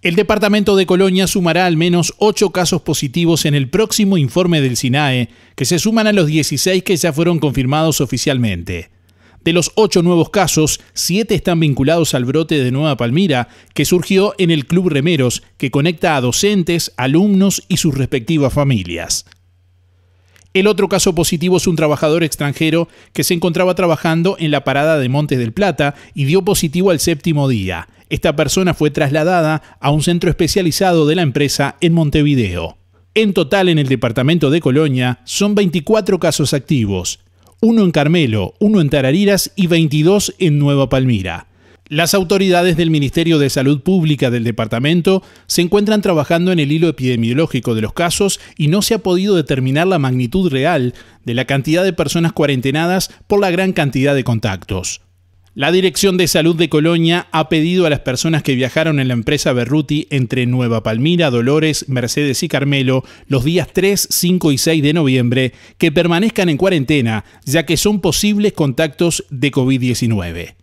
El departamento de Colonia sumará al menos ocho casos positivos en el próximo informe del SINAE, que se suman a los 16 que ya fueron confirmados oficialmente. De los ocho nuevos casos, siete están vinculados al brote de Nueva Palmira, que surgió en el Club Remeros, que conecta a docentes, alumnos y sus respectivas familias. El otro caso positivo es un trabajador extranjero que se encontraba trabajando en la parada de Montes del Plata y dio positivo al séptimo día. Esta persona fue trasladada a un centro especializado de la empresa en Montevideo. En total en el departamento de Colonia son 24 casos activos, uno en Carmelo, uno en Tarariras y 22 en Nueva Palmira. Las autoridades del Ministerio de Salud Pública del departamento se encuentran trabajando en el hilo epidemiológico de los casos y no se ha podido determinar la magnitud real de la cantidad de personas cuarentenadas por la gran cantidad de contactos. La Dirección de Salud de Colonia ha pedido a las personas que viajaron en la empresa Berruti entre Nueva Palmira, Dolores, Mercedes y Carmelo los días 3, 5 y 6 de noviembre que permanezcan en cuarentena, ya que son posibles contactos de COVID-19.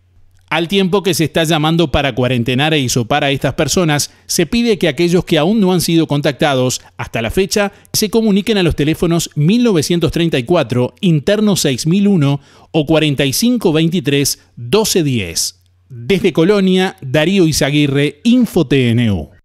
Al tiempo que se está llamando para cuarentenar e isopar a estas personas, se pide que aquellos que aún no han sido contactados hasta la fecha se comuniquen a los teléfonos 1934 interno 6001 o 4523 1210. Desde Colonia, Darío Izaguirre, InfoTNU.